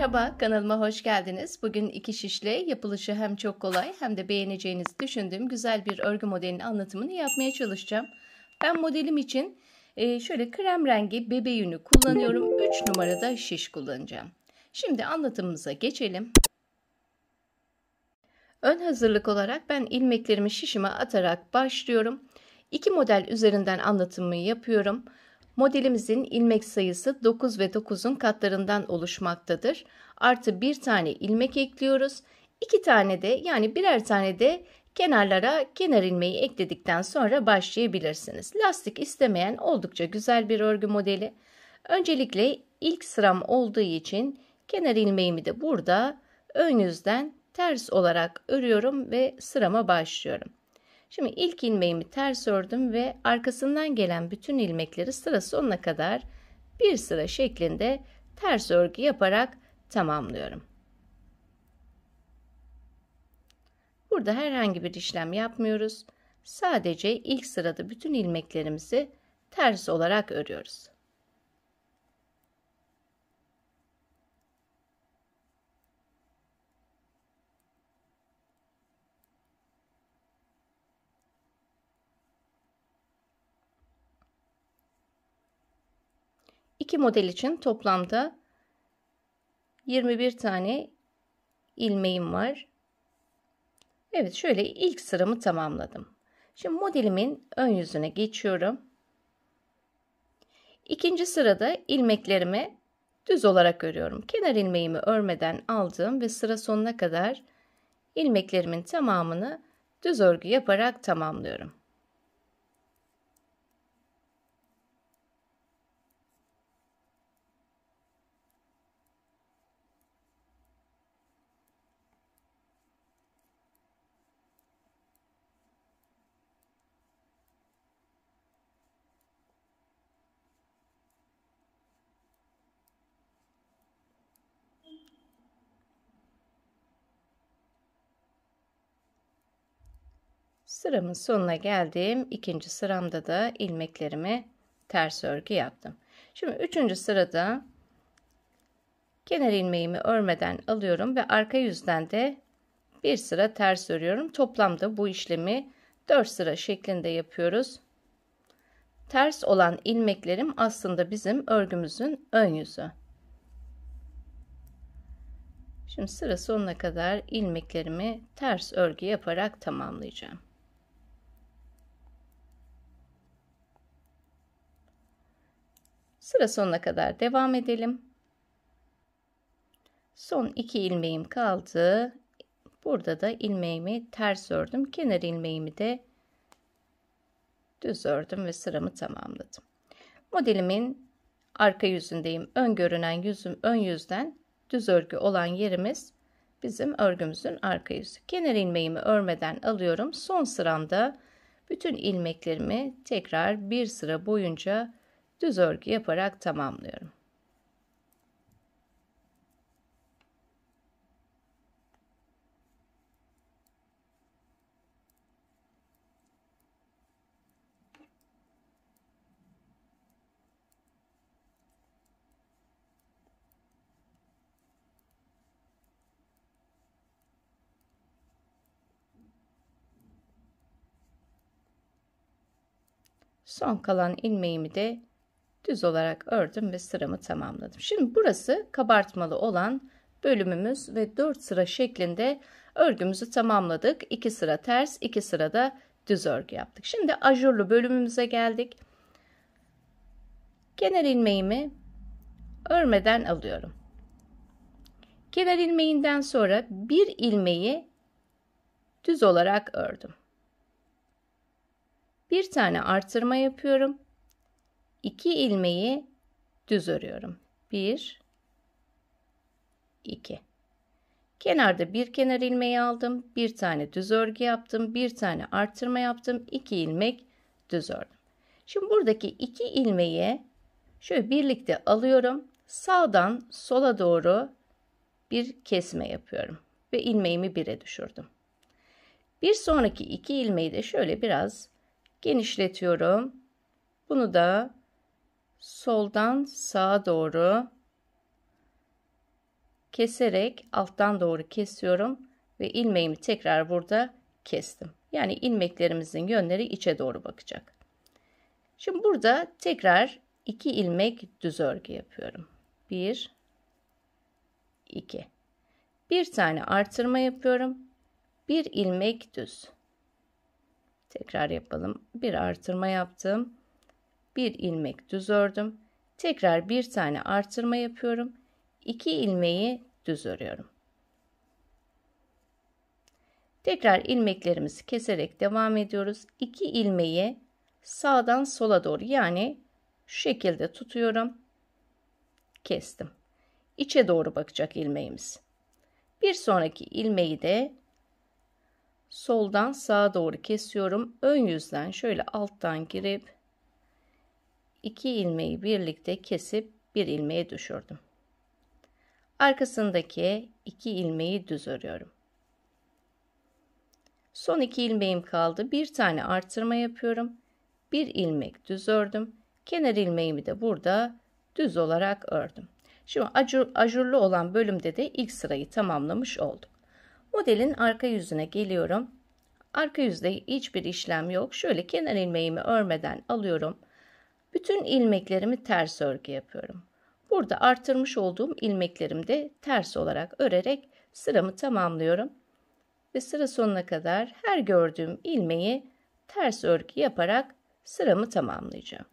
Merhaba, kanalıma hoş geldiniz. Bugün iki şişle yapılışı hem çok kolay hem de beğeneceğinizi düşündüğüm güzel bir örgü modelinin anlatımını yapmaya çalışacağım. Ben modelim için e, şöyle krem rengi bebe yünü kullanıyorum. 3 numarada şiş kullanacağım. Şimdi anlatımımıza geçelim. Ön hazırlık olarak ben ilmeklerimi şişime atarak başlıyorum. İki model üzerinden anlatımı yapıyorum. Modelimizin ilmek sayısı 9 ve 9'un katlarından oluşmaktadır. Artı bir tane ilmek ekliyoruz. İki tane de yani birer tane de kenarlara kenar ilmeği ekledikten sonra başlayabilirsiniz. Lastik istemeyen oldukça güzel bir örgü modeli. Öncelikle ilk sıram olduğu için kenar ilmeğimi de burada ön yüzden ters olarak örüyorum ve sırama başlıyorum. Şimdi ilk ilmeğimi ters ördüm ve arkasından gelen bütün ilmekleri sıra sonuna kadar bir sıra şeklinde ters örgü yaparak tamamlıyorum. Burada herhangi bir işlem yapmıyoruz. Sadece ilk sırada bütün ilmeklerimizi ters olarak örüyoruz. İki model için toplamda 21 tane ilmeğim var. Evet şöyle ilk sıramı tamamladım. Şimdi modelimin ön yüzüne geçiyorum. İkinci sırada ilmeklerimi düz olarak örüyorum. Kenar ilmeğimi örmeden aldım ve sıra sonuna kadar ilmeklerimin tamamını düz örgü yaparak tamamlıyorum. Sıramın sonuna geldim. İkinci sıramda da ilmeklerimi ters örgü yaptım. Şimdi üçüncü sırada kenar ilmeğimi örmeden alıyorum ve arka yüzden de bir sıra ters örüyorum. Toplamda bu işlemi 4 sıra şeklinde yapıyoruz. Ters olan ilmeklerim aslında bizim örgümüzün ön yüzü. Şimdi sıra sonuna kadar ilmeklerimi ters örgü yaparak tamamlayacağım. Sıra sonuna kadar devam edelim. Son iki ilmeğim kaldı. Burada da ilmeğimi ters ördüm. Kenar ilmeğimi de düz ördüm ve sıramı tamamladım. Modelimin arka yüzündeyim. Ön görünen yüzüm ön yüzden düz örgü olan yerimiz bizim örgümüzün arka yüzü. Kenar ilmeğimi örmeden alıyorum. Son sıramda bütün ilmeklerimi tekrar bir sıra boyunca düz örgü yaparak tamamlıyorum. Son kalan ilmeğimi de düz olarak ördüm ve sıramı tamamladım. Şimdi burası kabartmalı olan bölümümüz ve 4 sıra şeklinde örgümüzü tamamladık. 2 sıra ters, 2 sıra da düz örgü yaptık. Şimdi ajurlu bölümümüze geldik. Kenar ilmeğimi örmeden alıyorum. Kenar ilmeğinden sonra bir ilmeği düz olarak ördüm. Bir tane artırma yapıyorum. 2 ilmeği düz örüyorum. 1 2 Kenarda bir kenar ilmeği aldım, bir tane düz örgü yaptım, bir tane artırma yaptım, 2 ilmek düz ördüm. Şimdi buradaki 2 ilmeği şöyle birlikte alıyorum. Sağdan sola doğru bir kesme yapıyorum ve ilmeğimi bire düşürdüm. Bir sonraki iki ilmeği de şöyle biraz genişletiyorum. Bunu da soldan sağa doğru keserek alttan doğru kesiyorum ve ilmeğimi tekrar burada kestim. Yani ilmeklerimizin yönleri içe doğru bakacak. Şimdi burada tekrar 2 ilmek düz örgü yapıyorum. 1 2 Bir tane artırma yapıyorum. 1 ilmek düz. Tekrar yapalım. Bir artırma yaptım bir ilmek düz ördüm. Tekrar bir tane artırma yapıyorum. 2 ilmeği düz örüyorum. Tekrar ilmeklerimizi keserek devam ediyoruz. 2 ilmeği sağdan sola doğru yani şu şekilde tutuyorum. Kestim. İçe doğru bakacak ilmeğimiz. Bir sonraki ilmeği de soldan sağa doğru kesiyorum. Ön yüzden şöyle alttan girip 2 ilmeği birlikte kesip bir ilmeğe düşürdüm. Arkasındaki 2 ilmeği düz örüyorum. Son 2 ilmeğim kaldı. Bir tane artırma yapıyorum. Bir ilmek düz ördüm. Kenar ilmeğimi de burada düz olarak ördüm. Şimdi ajur, ajurlu olan bölümde de ilk sırayı tamamlamış oldum. Modelin arka yüzüne geliyorum. Arka yüzde hiçbir işlem yok. Şöyle kenar ilmeğimi örmeden alıyorum. Bütün ilmeklerimi ters örgü yapıyorum. Burada artırmış olduğum ilmeklerimi de ters olarak örerek sıramı tamamlıyorum. Ve sıra sonuna kadar her gördüğüm ilmeği ters örgü yaparak sıramı tamamlayacağım.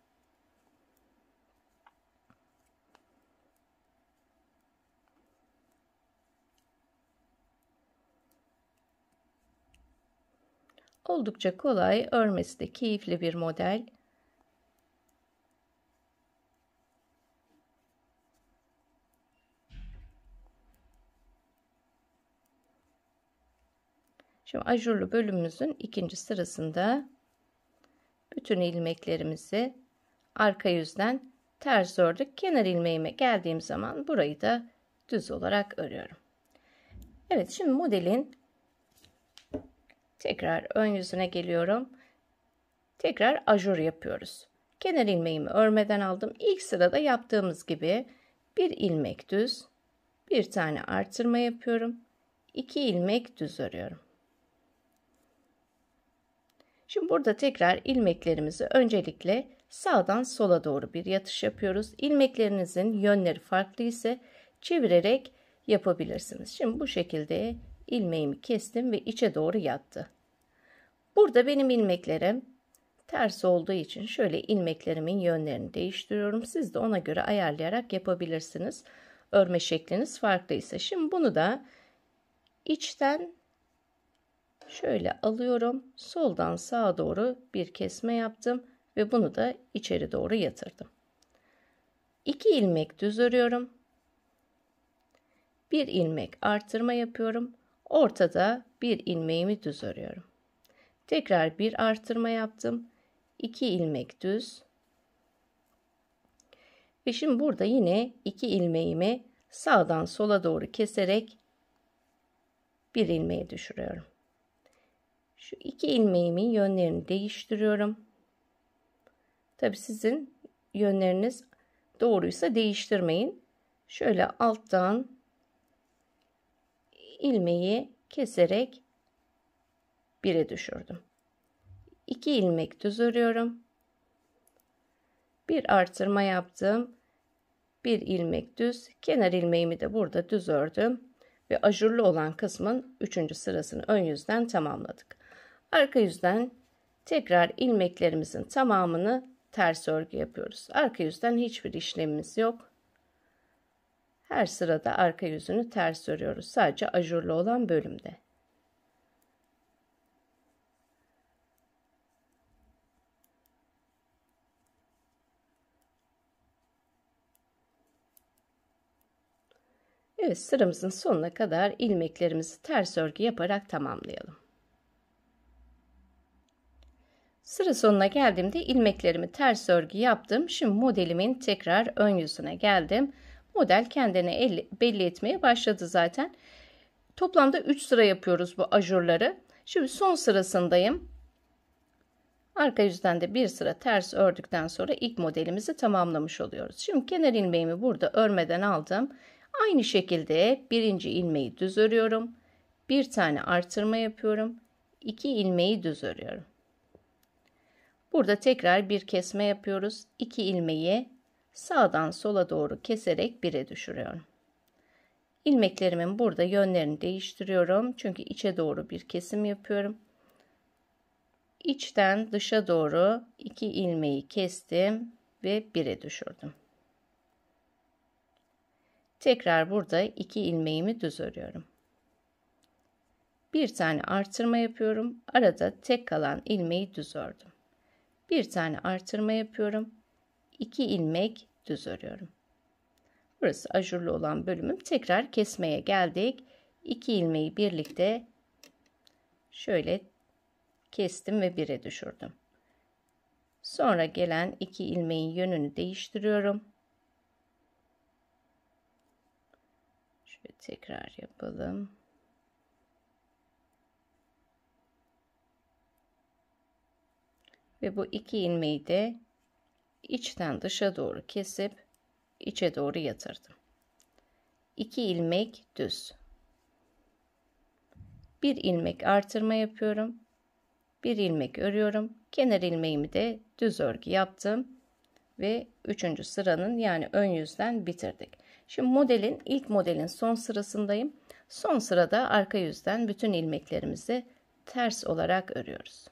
Oldukça kolay, örmesi de keyifli bir model. Şimdi ajurlu bölümümüzün ikinci sırasında bütün ilmeklerimizi arka yüzden ters ördük. Kenar ilmeğime geldiğim zaman burayı da düz olarak örüyorum. Evet şimdi modelin tekrar ön yüzüne geliyorum. Tekrar ajur yapıyoruz. Kenar ilmeğimi örmeden aldım. İlk sırada yaptığımız gibi bir ilmek düz, bir tane artırma yapıyorum. 2 ilmek düz örüyorum. Şimdi burada tekrar ilmeklerimizi öncelikle sağdan sola doğru bir yatış yapıyoruz. İlmeklerinizin yönleri farklı ise çevirerek yapabilirsiniz. Şimdi bu şekilde ilmeğimi kestim ve içe doğru yattı. Burada benim ilmeklerim ters olduğu için şöyle ilmeklerimin yönlerini değiştiriyorum. Siz de ona göre ayarlayarak yapabilirsiniz. Örme şekliniz farklıysa. Şimdi bunu da içten Şöyle alıyorum. Soldan sağa doğru bir kesme yaptım ve bunu da içeri doğru yatırdım. 2 ilmek düz örüyorum. 1 ilmek artırma yapıyorum. Ortada bir ilmeğimi düz örüyorum. Tekrar bir artırma yaptım. 2 ilmek düz. Ve şimdi burada yine 2 ilmeğimi sağdan sola doğru keserek bir ilmeği düşürüyorum. Şu iki ilmeğimi yönlerini değiştiriyorum. Tabi sizin yönleriniz doğruysa değiştirmeyin. Şöyle alttan ilmeği keserek bire düşürdüm. İki ilmek düz örüyorum. Bir artırma yaptım. Bir ilmek düz. Kenar ilmeğimi de burada düz ördüm ve ajurlu olan kısmın üçüncü sırasını ön yüzden tamamladık. Arka yüzden tekrar ilmeklerimizin tamamını ters örgü yapıyoruz. Arka yüzden hiçbir işlemimiz yok. Her sırada arka yüzünü ters örüyoruz. Sadece ajurlu olan bölümde. Evet sıramızın sonuna kadar ilmeklerimizi ters örgü yaparak tamamlayalım. Sıra sonuna geldiğimde ilmeklerimi ters örgü yaptım. Şimdi modelimin tekrar ön yüzüne geldim. Model kendini belli etmeye başladı zaten. Toplamda 3 sıra yapıyoruz bu ajurları. Şimdi son sırasındayım. Arka yüzden de bir sıra ters ördükten sonra ilk modelimizi tamamlamış oluyoruz. Şimdi kenar ilmeğimi burada örmeden aldım. Aynı şekilde birinci ilmeği düz örüyorum. Bir tane artırma yapıyorum. İki ilmeği düz örüyorum. Burada tekrar bir kesme yapıyoruz. 2 ilmeği sağdan sola doğru keserek 1'e düşürüyorum. İlmeklerimin burada yönlerini değiştiriyorum. Çünkü içe doğru bir kesim yapıyorum. İçten dışa doğru 2 ilmeği kestim ve 1'e düşürdüm. Tekrar burada 2 ilmeğimi düz örüyorum. Bir tane artırma yapıyorum. Arada tek kalan ilmeği düz ördüm. Bir tane artırma yapıyorum. 2 ilmek düz örüyorum. Burası ajurlu olan bölümüm. Tekrar kesmeye geldik. 2 ilmeği birlikte şöyle kestim ve 1'e düşürdüm. Sonra gelen 2 ilmeğin yönünü değiştiriyorum. Şöyle tekrar yapalım. ve bu iki ilmeği de içten dışa doğru kesip içe doğru yatırdım. 2 ilmek düz. Bir ilmek artırma yapıyorum. Bir ilmek örüyorum. Kenar ilmeğimi de düz örgü yaptım ve 3. sıranın yani ön yüzden bitirdik. Şimdi modelin ilk modelin son sırasındayım. Son sırada arka yüzden bütün ilmeklerimizi ters olarak örüyoruz.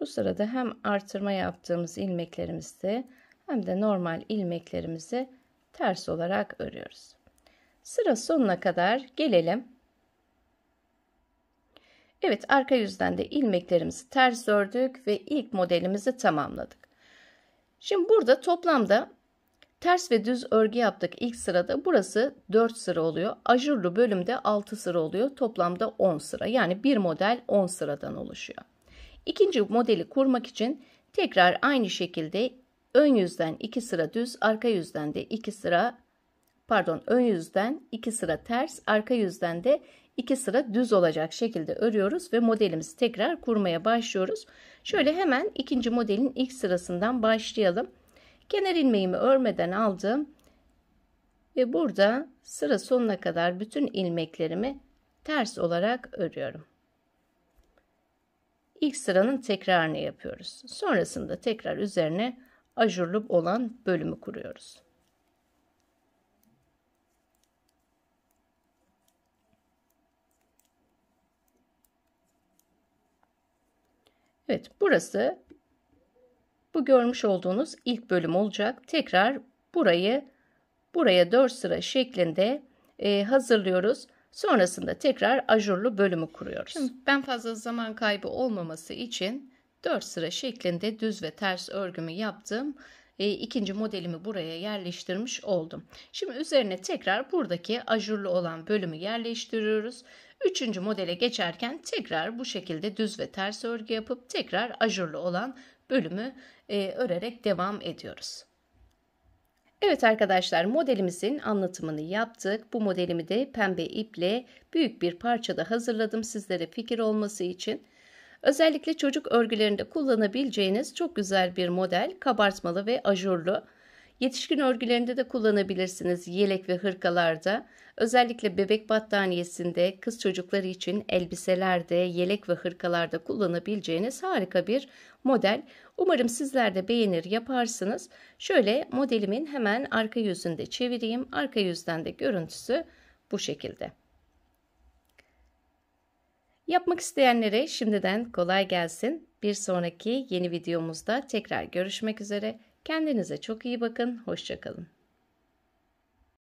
Bu sırada hem artırma yaptığımız ilmeklerimizi hem de normal ilmeklerimizi ters olarak örüyoruz. Sıra sonuna kadar gelelim. Evet arka yüzden de ilmeklerimizi ters ördük ve ilk modelimizi tamamladık. Şimdi burada toplamda ters ve düz örgü yaptık ilk sırada. Burası 4 sıra oluyor. Ajurlu bölümde 6 sıra oluyor. Toplamda 10 sıra. Yani bir model 10 sıradan oluşuyor. İkinci modeli kurmak için tekrar aynı şekilde ön yüzden 2 sıra düz, arka yüzden de 2 sıra pardon ön yüzden 2 sıra ters, arka yüzden de 2 sıra düz olacak şekilde örüyoruz ve modelimizi tekrar kurmaya başlıyoruz. Şöyle hemen ikinci modelin ilk sırasından başlayalım. Kenar ilmeğimi örmeden aldım ve burada sıra sonuna kadar bütün ilmeklerimi ters olarak örüyorum ilk sıranın tekrarını yapıyoruz. Sonrasında tekrar üzerine ajurlu olan bölümü kuruyoruz. Evet burası bu görmüş olduğunuz ilk bölüm olacak. Tekrar burayı buraya 4 sıra şeklinde e, hazırlıyoruz. Sonrasında tekrar ajurlu bölümü kuruyoruz. Şimdi ben fazla zaman kaybı olmaması için 4 sıra şeklinde düz ve ters örgümü yaptım. E, ikinci modelimi buraya yerleştirmiş oldum. Şimdi üzerine tekrar buradaki ajurlu olan bölümü yerleştiriyoruz. Üçüncü modele geçerken tekrar bu şekilde düz ve ters örgü yapıp tekrar ajurlu olan bölümü e, örerek devam ediyoruz. Evet arkadaşlar modelimizin anlatımını yaptık. Bu modelimi de pembe iple büyük bir parçada hazırladım sizlere fikir olması için. Özellikle çocuk örgülerinde kullanabileceğiniz çok güzel bir model kabartmalı ve ajurlu. Yetişkin örgülerinde de kullanabilirsiniz yelek ve hırkalarda. Özellikle bebek battaniyesinde kız çocukları için elbiselerde, yelek ve hırkalarda kullanabileceğiniz harika bir model. Umarım sizler de beğenir yaparsınız. Şöyle modelimin hemen arka yüzünde çevireyim. Arka yüzden de görüntüsü bu şekilde. Yapmak isteyenlere şimdiden kolay gelsin. Bir sonraki yeni videomuzda tekrar görüşmek üzere. Kendinize çok iyi bakın. Hoşçakalın.